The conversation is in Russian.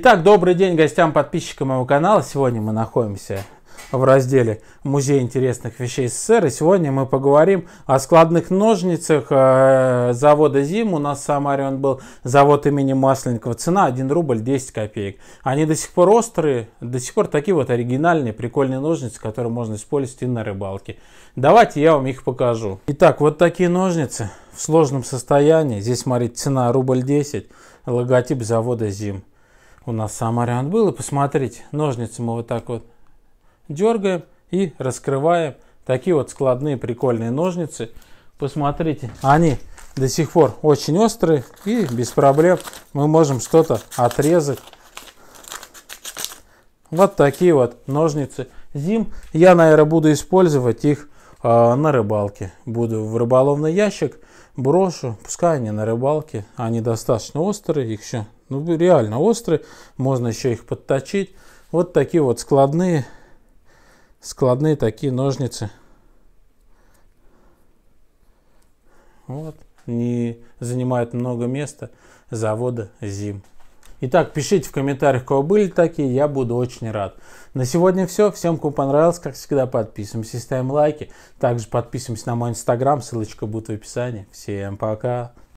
Итак, добрый день гостям, подписчикам моего канала. Сегодня мы находимся в разделе «Музей интересных вещей СССР». И сегодня мы поговорим о складных ножницах э, завода «Зим». У нас в Самаре он был завод имени Масленникова. Цена 1 рубль 10 копеек. Они до сих пор острые, до сих пор такие вот оригинальные, прикольные ножницы, которые можно использовать и на рыбалке. Давайте я вам их покажу. Итак, вот такие ножницы в сложном состоянии. Здесь, смотрите, цена рубль 10, логотип завода «Зим» у нас сам вариант был. И посмотрите, ножницы мы вот так вот дергаем и раскрываем. Такие вот складные прикольные ножницы. Посмотрите, они до сих пор очень острые и без проблем мы можем что-то отрезать. Вот такие вот ножницы зим. Я, наверное, буду использовать их э, на рыбалке. Буду в рыболовный ящик брошу, пускай они на рыбалке. Они достаточно острые, их еще ну, реально острые, можно еще их подточить. Вот такие вот складные, складные такие ножницы. Вот, не занимает много места завода ЗИМ. Итак, пишите в комментариях, у кого были такие, я буду очень рад. На сегодня все. Всем, кому понравилось, как всегда, подписываемся и ставим лайки. Также подписываемся на мой инстаграм, ссылочка будет в описании. Всем пока!